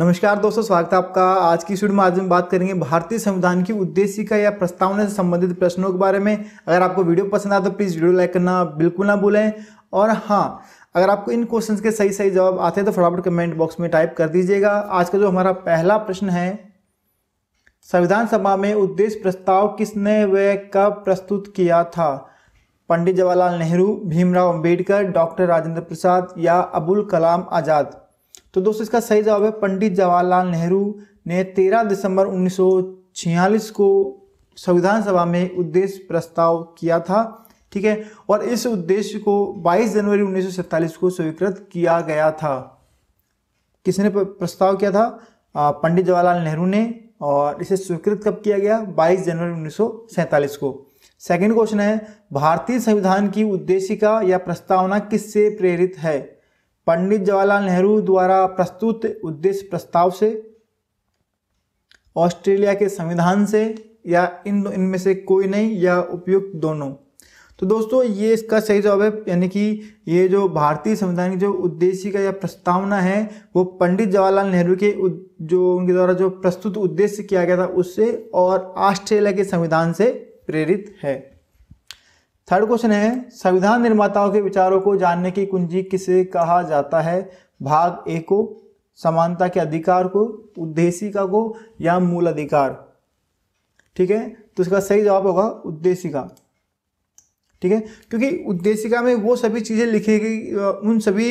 नमस्कार दोस्तों स्वागत है आपका आज की वीडियो में आज हम बात करेंगे भारतीय संविधान की उद्देशिका या प्रस्तावना से संबंधित प्रश्नों के बारे में अगर आपको वीडियो पसंद आए तो प्लीज़ वीडियो लाइक करना बिल्कुल ना भूलें और हाँ अगर आपको इन क्वेश्चंस के सही सही जवाब आते हैं तो फटाफट कमेंट बॉक्स में टाइप कर दीजिएगा आज का जो हमारा पहला प्रश्न है संविधान सभा में उद्देश्य प्रस्ताव किसने व कब प्रस्तुत किया था पंडित जवाहरलाल नेहरू भीमराव अम्बेडकर डॉक्टर राजेंद्र प्रसाद या अबुल कलाम आज़ाद तो दोस्तों इसका सही जवाब है पंडित जवाहरलाल नेहरू ने 13 दिसंबर 1946 को संविधान सभा में उद्देश्य प्रस्ताव किया था ठीक है और इस उद्देश्य को 22 जनवरी 1947 को स्वीकृत किया गया था किसने प्रस्ताव किया था पंडित जवाहरलाल नेहरू ने और इसे स्वीकृत कब किया गया 22 जनवरी 1947 को सेकंड क्वेश्चन है भारतीय संविधान की उद्देशिका या प्रस्तावना किससे प्रेरित है पंडित जवाहरलाल नेहरू द्वारा प्रस्तुत उद्देश्य प्रस्ताव से ऑस्ट्रेलिया के संविधान से या इन इनमें से कोई नहीं या उपयुक्त दोनों तो दोस्तों ये इसका सही जवाब है यानी कि ये जो भारतीय संविधान की जो उद्देश्य का या प्रस्तावना है वो पंडित जवाहरलाल नेहरू के जो उनके द्वारा जो प्रस्तुत उद्देश्य किया गया था उससे और ऑस्ट्रेलिया के संविधान से प्रेरित है थर्ड क्वेश्चन है संविधान निर्माताओं के विचारों को जानने की कुंजी किसे कहा जाता है भाग ए को समानता के अधिकार को उद्देशिका को या मूल अधिकार ठीक है तो इसका सही जवाब होगा उद्देशिका ठीक है क्योंकि उद्देशिका में वो सभी चीज़ें लिखी गई उन सभी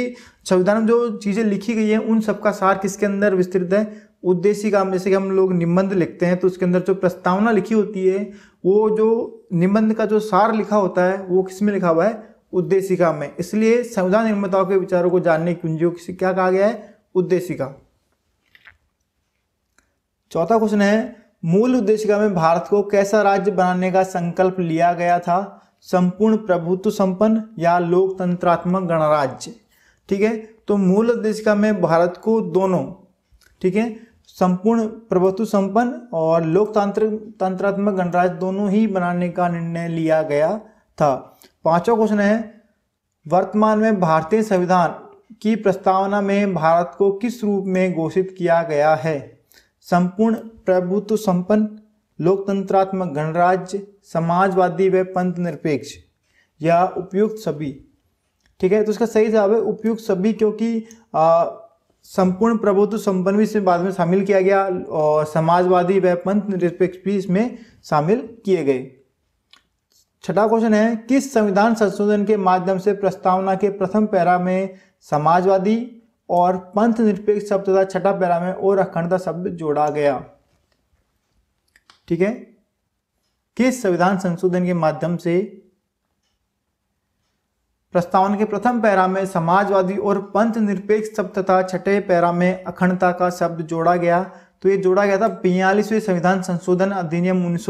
संविधान में जो चीज़ें लिखी गई हैं उन सबका सार किसके अंदर विस्तृत है उद्देश्य काम जैसे कि हम लोग निबंध लिखते हैं तो उसके अंदर जो प्रस्तावना लिखी होती है वो जो निबंध का जो सार लिखा होता है वो किस में लिखा हुआ है उद्देशिका में इसलिए संविधान निर्माताओं के विचारों को जानने की कुंजियों से क्या कहा गया है उद्देशिका चौथा क्वेश्चन है मूल उद्देशिका में भारत को कैसा राज्य बनाने का संकल्प लिया गया था संपूर्ण प्रभुत्व संपन्न या लोकतंत्रात्मक गणराज्य ठीक है तो मूल उद्देशिका में भारत को दोनों ठीक है संपूर्ण प्रभुत्व संपन्न और लोकतांत्रिक तंत्रात्मक गणराज्य दोनों ही बनाने का निर्णय लिया गया था पांचवा क्वेश्चन है वर्तमान में भारतीय संविधान की प्रस्तावना में भारत को किस रूप में घोषित किया गया है संपूर्ण प्रभुत्व संपन्न लोकतंत्रात्मक गणराज्य समाजवादी व पंथ निरपेक्ष या उपयुक्त सभी ठीक है तो इसका सही जवाब है उपयुक्त सभी क्योंकि आ, संपूर्ण प्रभुत्व तो संपन्न भी इसमें बाद में शामिल किया गया और समाजवादी व पंथ निरपेक्ष भी इसमें शामिल किए गए छठा क्वेश्चन है किस संविधान संशोधन के माध्यम से प्रस्तावना के प्रथम पैरा में समाजवादी और पंथ निरपेक्ष शब्द तथा छठा पैरा में और अखंडता शब्द जोड़ा गया ठीक है किस संविधान संशोधन के माध्यम से प्रस्तावन के प्रथम पैरा में समाजवादी और पंथ निरपेक्ष शब्द तथा छठे पैरा में अखंडता का शब्द जोड़ा गया तो ये जोड़ा गया था बयालीसवें संविधान संशोधन अधिनियम उन्नीस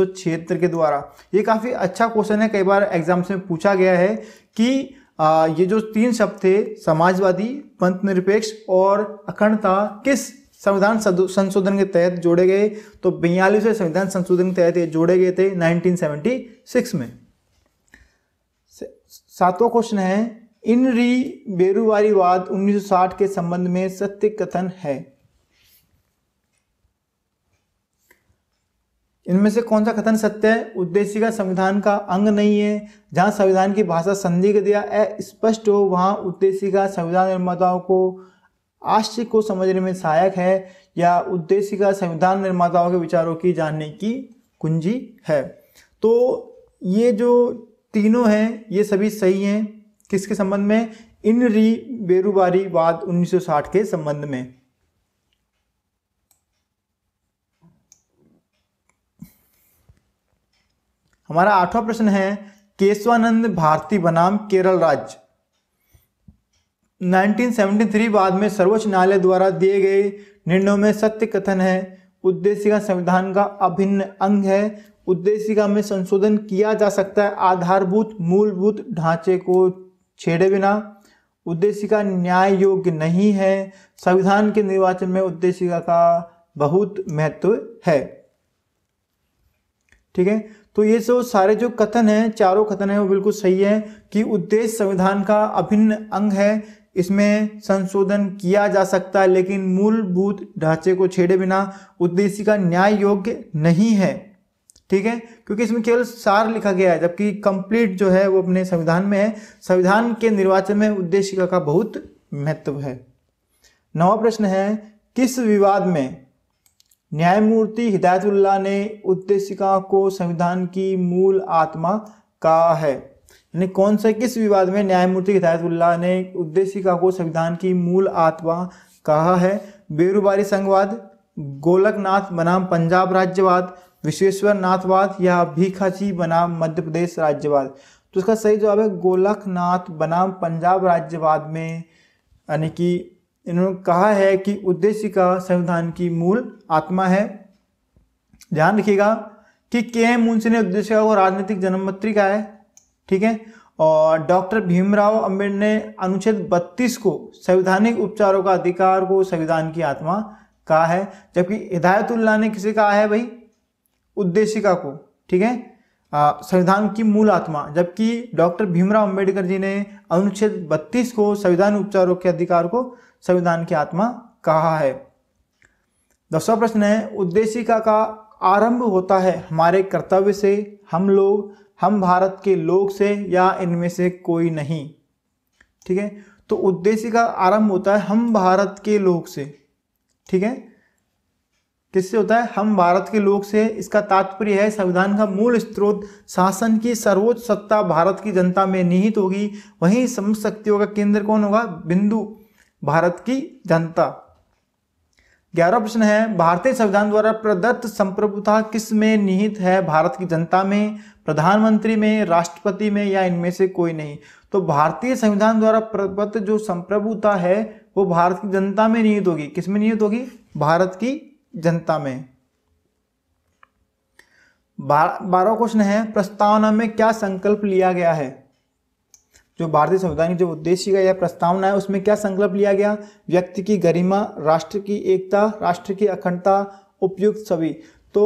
के द्वारा ये काफ़ी अच्छा क्वेश्चन है कई बार एग्जाम्स में पूछा गया है कि आ, ये जो तीन शब्द थे समाजवादी पंथ निरपेक्ष और अखंडता किस संविधान संशोधन के तहत जोड़े गए तो बयालीसवें संविधान संशोधन के तहत ये जोड़े गए थे 1976 में सातवां क्वेश्चन है इन री बेरूवारीवाद 1960 के संबंध में सत्य कथन है इनमें से कौन सा कथन सत्य है उद्देश्य का संविधान का अंग नहीं है जहां संविधान की भाषा संदिग्ध या अस्पष्ट हो वहां उद्देश्य का संविधान निर्माताओं को आश्चर्य को समझने में सहायक है या उद्देश्य का संविधान निर्माताओं के विचारों की जानने की कुंजी है तो ये जो तीनों हैं ये सभी सही हैं किसके संबंध में इन री बेरुबारी वाद 1960 के संबंध में हमारा आठवां प्रश्न है केशवानंद भारती बनाम केरल राज्य 1973 बाद में सर्वोच्च न्यायालय द्वारा दिए गए निर्णयों में सत्य कथन है उद्देश्य का संविधान का अभिन्न अंग है उद्देशिका में संशोधन किया जा सकता है आधारभूत मूलभूत ढांचे को छेड़े बिना उद्देशिका न्याय योग्य नहीं है संविधान के निर्वाचन में उद्देशिका का बहुत महत्व है ठीक है तो ये सब सारे जो कथन हैं चारों कथन हैं वो बिल्कुल सही है कि उद्देश्य संविधान का अभिन्न अंग है इसमें संशोधन किया जा सकता है लेकिन मूलभूत ढांचे को छेड़े बिना उद्देश्य का न्याय योग्य नहीं है ठीक है क्योंकि इसमें केवल सार लिखा गया है जबकि कंप्लीट जो है वो अपने संविधान में है संविधान के निर्वाचन में उद्देशिका का बहुत महत्व है नवा प्रश्न है किस विवाद में न्यायमूर्ति हिदायतुल्ला ने उद्देशिका को संविधान की मूल आत्मा कहा है यानी कौन से किस विवाद में न्यायमूर्ति हिदायतुल्ला ने उद्देशिका को संविधान की मूल आत्मा कहा है बेरुबारी संघवाद गोलकनाथ बनाम पंजाब राज्यवाद विश्वेश्वर नाथवाद या भीखाजी बनाम मध्य प्रदेश राज्यवाद तो इसका सही जवाब है गोलखनाथ बनाम पंजाब राज्यवाद में यानी कि इन्होंने कहा है कि उद्देश्य का संविधान की मूल आत्मा है ध्यान रखिएगा कि के एम मुंशी ने उद्देश्य का राजनीतिक जन्मपत्री का है ठीक है और डॉक्टर भीमराव अम्बेड ने अनुच्छेद 32 को संवैधानिक उपचारों का अधिकार को संविधान की आत्मा कहा है जबकि हिदायतुल्ला ने किसे कहा है भाई उद्देशिका को ठीक है संविधान की मूल आत्मा जबकि डॉक्टर भीमराव अंबेडकर जी ने अनुच्छेद 32 को संविधान उपचारों के अधिकार को संविधान की आत्मा कहा है दसवा प्रश्न है उद्देशिका का आरंभ होता है हमारे कर्तव्य से हम लोग हम भारत के लोग से या इनमें से कोई नहीं ठीक है तो उद्देश्य का आरंभ होता है हम भारत के लोग से ठीक है किससे होता है हम भारत के लोग से इसका तात्पर्य है संविधान का मूल स्रोत शासन की सर्वोच्च सत्ता भारत की जनता में निहित होगी वहीं समझ शक्तियों का केंद्र कौन होगा बिंदु भारत की जनता ग्यारह प्रश्न है भारतीय संविधान द्वारा प्रदत्त संप्रभुता किस में निहित है भारत की जनता में प्रधानमंत्री में राष्ट्रपति में या इनमें से कोई नहीं तो भारतीय संविधान द्वारा प्रदत्त जो संप्रभुता है वो भारत की जनता में निहित होगी किस में निहित होगी भारत की जनता में बारह क्वेश्चन है प्रस्तावना में क्या संकल्प लिया गया है जो भारतीय संविधान की जो उद्देश्य का यह प्रस्तावना है उसमें क्या संकल्प लिया गया व्यक्ति की गरिमा राष्ट्र की एकता राष्ट्र की अखंडता उपयुक्त सभी तो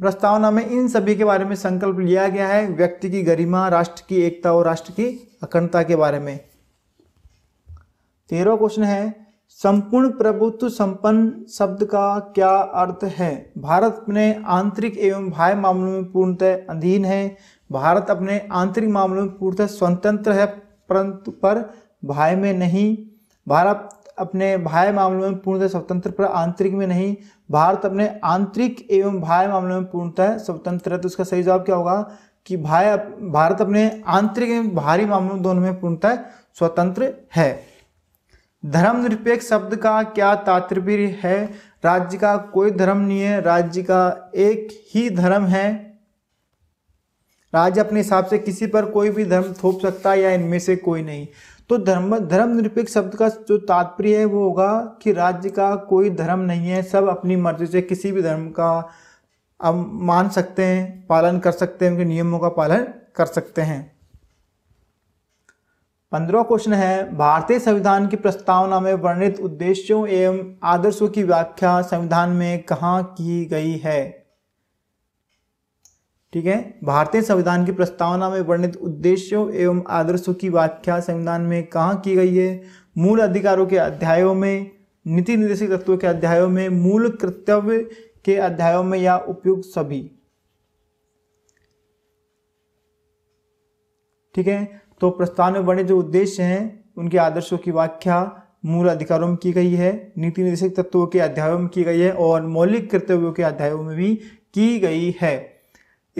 प्रस्तावना में इन सभी के बारे में संकल्प लिया गया है व्यक्ति की गरिमा राष्ट्र की एकता और राष्ट्र की अखंडता के बारे में तेरह क्वेश्चन है संपूर्ण प्रभुत्व संपन्न शब्द का क्या अर्थ है भारत अपने आंतरिक एवं बाह्य मामलों में पूर्णतः अधीन है भारत अपने आंतरिक मामलों में पूर्णतः स्वतंत्र है परंतु पर बाह्य में नहीं भारत अपने बाह्य मामलों में पूर्णतः स्वतंत्र पर आंतरिक में नहीं भारत अपने आंतरिक एवं बाह्य मामलों में पूर्णतः स्वतंत्र है तो उसका सही जवाब क्या होगा कि भाई भारत अपने आंतरिक एवं बाहरी मामलों दोनों में पूर्णतः स्वतंत्र है धर्मनिरपेक्ष शब्द का क्या तात्पर्य है राज्य का कोई धर्म नहीं है राज्य का एक ही धर्म है राज्य अपने हिसाब से किसी पर कोई भी धर्म थोप सकता है या इनमें से कोई नहीं तो धर्म धर्मनिरपेक्ष शब्द का जो तात्पर्य है वो होगा कि राज्य का कोई धर्म नहीं है सब अपनी मर्जी से किसी भी धर्म का अब मान सकते हैं पालन कर सकते हैं उनके नियमों का पालन कर सकते हैं पंद्रह क्वेश्चन है भारतीय संविधान की प्रस्तावना में वर्णित उद्देश्यों एवं आदर्शों की व्याख्या संविधान में कहाँ की गई है ठीक है भारतीय संविधान की प्रस्तावना में वर्णित उद्देश्यों एवं आदर्शों की व्याख्या संविधान में कहाँ की गई है मूल अधिकारों के अध्यायों में नीति निर्देशक तत्वों के अध्यायों में मूल कर्तव्य के अध्यायों में या उपयुक्त सभी ठीक है तो प्रस्ताव में बने जो उद्देश्य हैं उनके आदर्शों की व्याख्या मूल अधिकारों में की गई है नीति निर्देशक तत्वों के अध्यायों में की गई है और मौलिक कर्तव्यों के अध्यायों में भी की गई है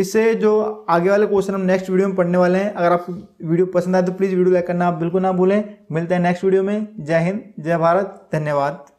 इससे जो आगे वाले क्वेश्चन हम नेक्स्ट वीडियो में पढ़ने वाले हैं अगर आपको वीडियो पसंद आए तो प्लीज़ वीडियो लाइक करना आप बिल्कुल ना भूलें मिलते हैं नेक्स्ट वीडियो में जय हिंद जय भारत धन्यवाद